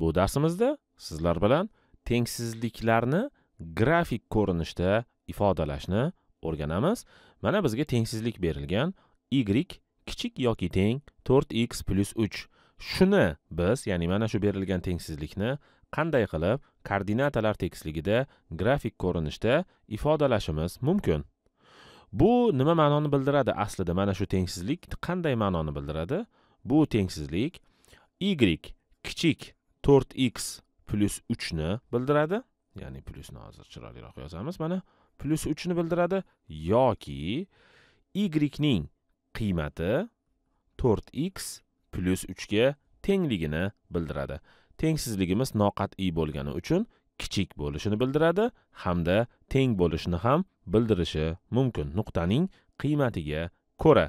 bu darsimizda sizlar bilan tengsizliklarni grafik ko'rinishda ifodalashni o'rganamiz mana bizga tengsizlik berilgan y kichik yoki teng 4x plus 3 shuni biz ya'ni mana shu berilgan tengsizlikni qanday qilib koordinatalar tekisligida grafik ko'rinishda ifodalashimiz mumkin bu nima ma'noni bildiradi aslida mana shu tengsizlik qanday ma'noni bildiradi bu tengsizlik y kichik to'rt x plyus uchni bildiradi ya'ni plyusni hozir chiroyliroq yozamiz mana plyus uchni bildiradi yoki yning qiymati to'rt x plyus uchga tengligini bildiradi tengsizligimiz noqat'iy bo'lgani uchun kichik bo'lishini bildiradi hamda teng bo'lishini ham bildirishi mumkin nuqtaning qiymatiga ko'ra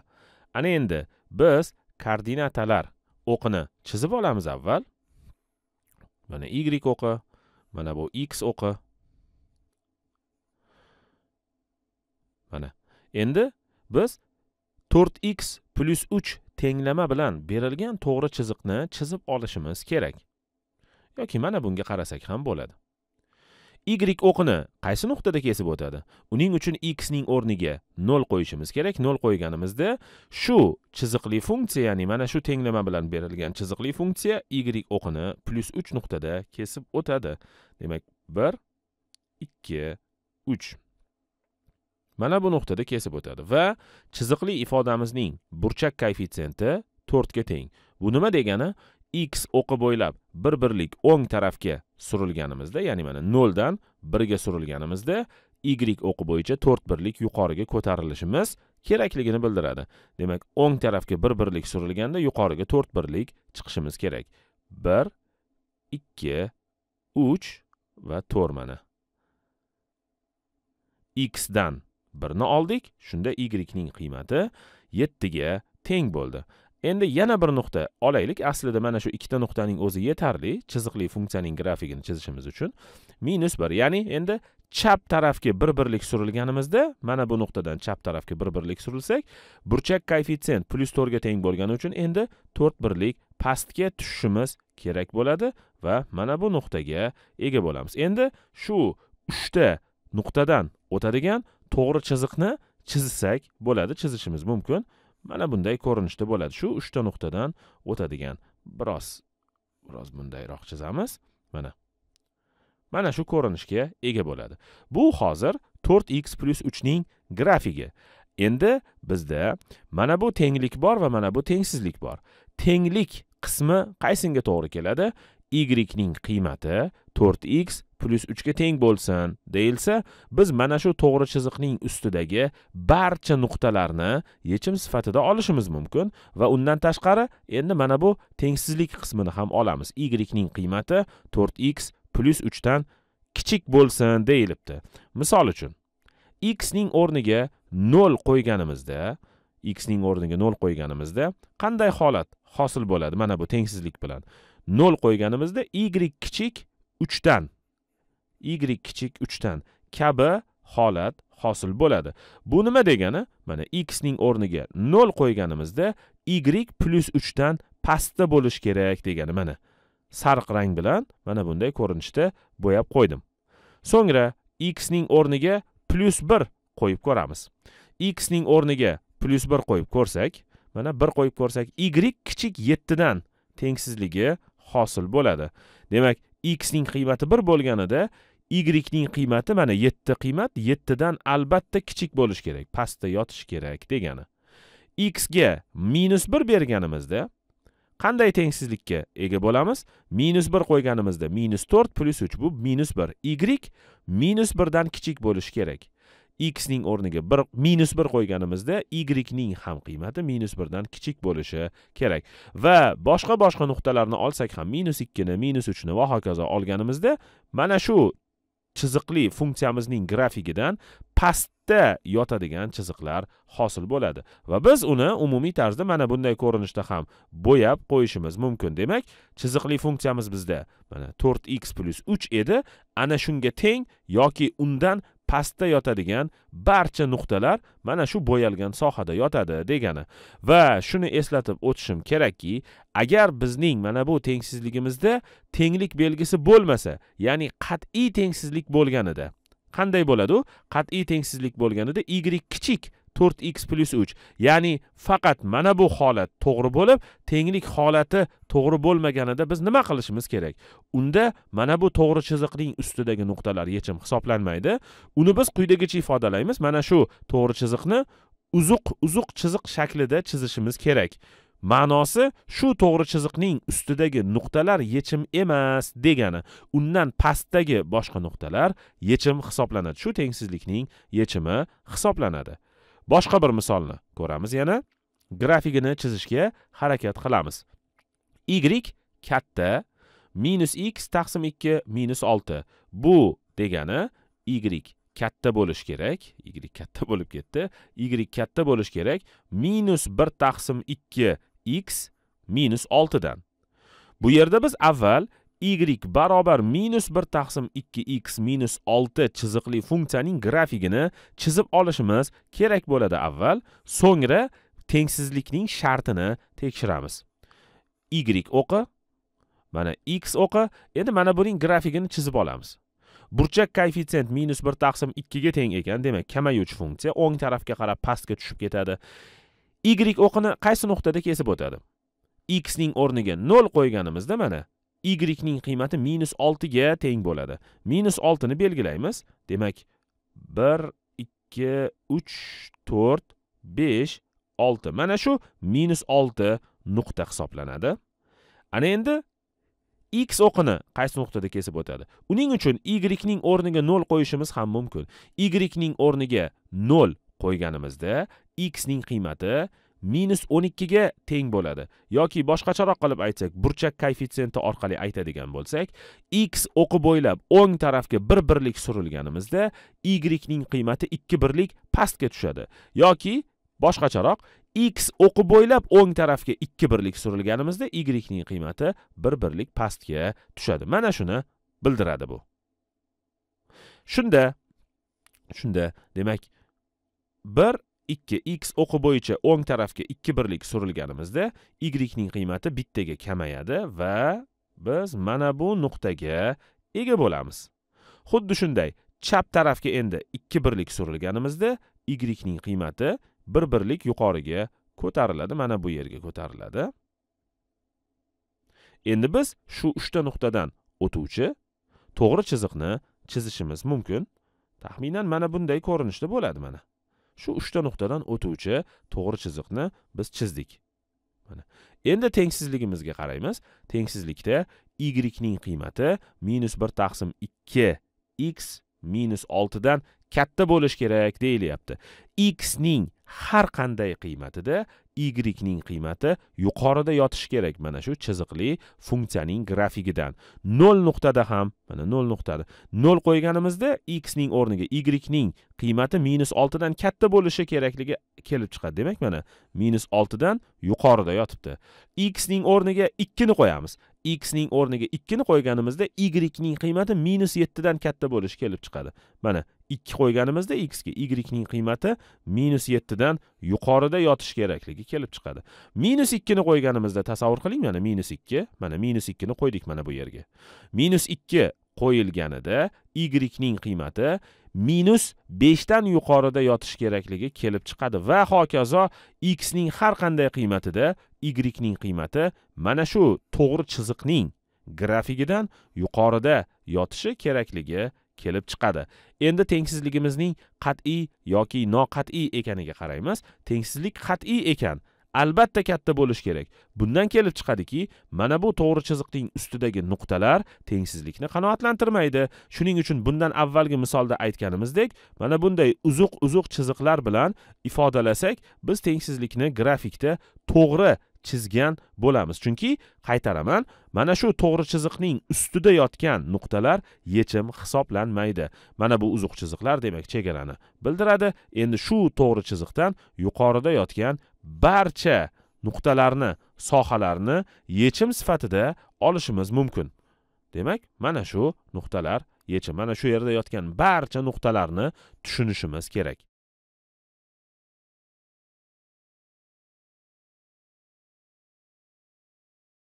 ana endi biz koordinatalar o'qini chizib olamiz avval mana y o'qi mana bu x o'qi mana endi biz 4x 3 tenglama bilan berilgan to'g'ri chiziqni chizib olishimiz kerak yoki mana bunga qarasak ham bo'ladi y o'qini qaysi nuqtada kesib o'tadi uning uchun x ning o'rniga 0 qo'yishimiz kerak 0 qo'yganimizda shu chiziqli funksiya ya'ni mana shu tenglama bilan berilgan chiziqli funksiya y o'qini plyus 3 nuqtada kesib o'tadi demak 1 2 3 mana bu nuqtada kesib o'tadi va chiziqli ifodamizning burchak koeffitsiyenti 4 ga teng bu nima degani x o'qi bo'ylab bir birlik o'ng tarafga surilganimizda ya'ni mana 0 dan 1 ga surilganimizda y o'qi bo'yicha to'rt birlik yuqoriga ko'tarilishimiz kerakligini bildiradi demak o'ng tarafga bir birlik surilganda yuqoriga to'rt birlik chiqishimiz kerak bir ikki uch va to'rt mana x dan birni oldik shunda y ning qiymati yettiga teng bo'ldi endi yana bir nuqta olaylik aslida mana shu ikkita nuqtaning o'zi yetarli chiziqli funksiyaning grafigini chizishimiz uchun minus bir ya'ni endi chap tarafga bir birlik surilganimizda mana bu nuqtadan chap tarafga bir birlik surilsak burchak koeffitsient plyus to'rtga teng bo'lgani uchun endi to'rt birlik pastga tushishimiz kerak bo'ladi va mana bu nuqtaga ega bo'lamiz endi shu uchta nuqtadan o'tadigan to'g'ri chiziqni chizsak bo'ladi chizishimiz mumkin mana bunday ko'rinishda bo'ladi shu uchta nuqtadan o'tadigan biroz biroz bundayroq chizamiz mana mana shu ko'rinishga ega bo'ladi bu hozir 4x 3 ning grafigi endi bizda mana bu tenglik bor va mana bu tengsizlik bor tenglik qismi qaysinga to'g'ri keladi y ning qiymati 4x plus 3 ga teng bo'lsin deyilsa, biz mana shu to'g'ri chiziqning ustidagi barcha nuqtalarni yechim sifatida olishimiz mumkin va undan tashqari endi mana bu tengsizlik qismini ham olamiz. y ning qiymati 4x plus 3 dan kichik bo'lsin deyilibdi. Misol uchun, x ning o'rniga 0 qo'yganimizda x ning o'rniga 0 qo'yganimizda qanday holat hosil bo'ladi mana bu tengsizlik bilan 0 qo'yganimizda y kichik 3 dan y kichik 3 dan kabi holat hosil bo'ladi bu nima degani mana x ning o'rniga 0 qo'yganimizda y plus 3 dan pastda bo'lishi kerak degani mana sariq rang bilan mana bunday ko'rinishda bo'yab qo'ydim so'ngra x ning o'rniga plus 1 qo'yib ko'ramiz x ning o'rniga plyus bir qo'yib ko'rsak mana bir qo'yib ko'rsak y kichik yettidan tengsizligi hosil bo'ladi demak x ning qiymati bir bo'lganida y ning qiymati mana yetti qiymat yettidan albatta kichik bo'lishi kerak pastda yotishi kerak degani x ga minus bir berganimizda qanday tengsizlikka ega bo'lamiz minus bir qo'yganimizda minus to'rt plyus uch bu minus bir y minus birdan kichik bo'lishi kerak x ning o'rniga 1 minus bir qo'yganimizda y ning ham qiymati minus 1 dan kichik bo'lishi kerak va boshqa boshqa nuqtalarni olsak ham minus 2 ni minus 3 ni va hokazo olganimizda mana shu chiziqli funksiyamizning grafigidan pastda yotadigan chiziqlar hosil bo'ladi va biz uni umumiy tarzda mana bunday ko'rinishda ham bo'yab qo'yishimiz mumkin demak chiziqli funksiyamiz bizda mana 4x plyus 3 edi ana shunga teng yoki undan pastda yotadigan barcha nuqtalar mana shu bo'yalgan sohada yotadi degani va shuni eslatib o'tishim kerakki agar bizning mana bu tengsizligimizda tenglik belgisi bo'lmasa ya'ni qat'iy tengsizlik bo'lganida qanday bo'ladi u qat'iy tengsizlik bo'lganida y kichik to'rt x plyus uch ya'ni faqat mana bu holat to'g'ri bo'lib tenglik holati to'g'ri bo'lmaganida biz nima qilishimiz kerak unda mana bu to'g'ri chiziqning ustidagi nuqtalar yechim hisoblanmaydi uni biz quyidagicha ifodalaymiz mana shu to'g'ri chiziqni uzuq uzuq chiziq shaklida chizishimiz kerak ma'nosi shu to'g'ri chiziqning ustidagi nuqtalar yechim emas degani undan pastdagi boshqa nuqtalar yechim hisoblanadi shu tengsizlikning yechimi hisoblanadi boshqa bir misolni ko'ramiz yana grafigini chizishga harakat qilamiz y katta minus x taqsim 2 minus 6 bu degani y katta bo'lish kerak y katta bo'lib ketdi y katta bo'lish kerak minus bir taqsim ikki x minus oltidan bu yerda biz avval y barobar minus 1 taqsim 2x minus 6 chiziqli funksiyaning grafigini chizib olishimiz kerak bo'ladi avval so'ngra tengsizlikning shartini tekshiramiz y o'qi mana x o'qi endi mana buning grafigini chizib olamiz burchak koeffitsient minus bir taqsim ga teng ekan demak kamayuvchi funksiya o'ng tarafga qarab pastga tushib ketadi y o'qini qaysi nuqtada kesib o'tadi x ning o'rniga 0 qo'yganimizda mana y ning qiymati minus oltiga teng bo'ladi minus oltini belgilaymiz demak bir ikki uch to'rt besh olti mana shu minus olti nuqta hisoblanadi ana endi x o'qini qaysi nuqtada kesib o'tadi uning uchun y ning o'rniga 0 qo'yishimiz ham mumkin y ning o'rniga 0 qo'yganimizda x ning qiymati minus o'n ikkiga teng bo'ladi yoki boshqacharoq qilib aytsak burchak koeffitsiyenti orqali aytadigan bo'lsak x o'qi bo'ylab o'ng tarafga bir birlik surilganimizda y ning qiymati ikki birlik pastga tushadi yoki boshqacharoq x o'qi bo'ylab o'ng tarafga ikki birlik surilganimizda y ning qiymati bir birlik pastga tushadi mana shuni bildiradi bu shunda shunda demak bir ikki x o'qi bo'yicha o'ng tarafga ikki birlik surilganimizda y ning qiymati bittaga kamayadi va biz mana bu nuqtaga ega bo'lamiz xuddi shunday chap tarafga endi ikki birlik surilganimizda y ning qiymati bir birlik yuqoriga ko'tariladi mana bu yerga ko'tariladi endi biz shu uchta nuqtadan o'tuvchi to'g'ri chiziqni chizishimiz mumkin taxminan mana bunday ko'rinishda bo'ladi mana shu 3 ta nuqtadan o'tuvchi to'g'ri chiziqni biz chizdik mana endi tengsizligimizga qaraymiz tengsizlikda y ning qiymati minus bir taqsim ikki x minus oltidan katta bo'lishi kerak deyilyapti x ning har qanday qiymatida y ning qiymati yuqorida yotishi kerak mana shu chiziqli funksiyaning grafigidan 0 nuqtada ham mana 0 nuqtada 0 qo'yganimizda x ning o'rniga y ning qiymati minus oltidan katta bo'lishi kerakligi kelib chiqadi demak mana minus oltidan yuqorida yotibdi x ning o'rniga 2 ni qo'yamiz x ning o'rniga 2 ni qo'yganimizda y ning qiymati minus yettidan katta bo'lishi kelib chiqadi mana ikki qo'yganimizda x ga y ning qiymati minus yettidan yuqorida yotishi kerakligi kelib chiqadi minus ikkini qo'yganimizda tasavvur qiling mana minus ikki mana minus ikkini qo'ydik mana bu yerga minus ikki qo'yilganida y ning qiymati minus beshdan yuqorida yotishi kerakligi kelib chiqadi va hokazo x ning har qanday qiymatida y ning qiymati mana shu to'g'ri chiziqning grafigidan yuqorida yotishi kerakligi kelib chiqadi endi tengsizligimizning qat'iy yoki noqat'iy ekaniga qaraymiz tengsizlik qat'iy ekan albatta katta bo'lishi kerak bundan kelib chiqadiki mana bu to'g'ri chiziqning ustidagi nuqtalar tengsizlikni qanoatlantirmaydi shuning uchun bundan avvalgi misolda aytganimizdek mana bunday uzuq uzuq chiziqlar bilan ifodalasak biz tengsizlikni grafikda to'g'ri chizgan bo'lamiz chunki qaytaraman mana shu to'g'ri chiziqning ustida yotgan nuqtalar yechim hisoblanmaydi mana bu uzuq chiziqlar demak chegarani bildiradi endi shu to'g'ri chiziqdan yuqorida yotgan barcha nuqtalarni sohalarni yechim sifatida olishimiz mumkin demak mana shu nuqtalar yechim mana shu yerda yotgan barcha nuqtalarni tushunishimiz kerak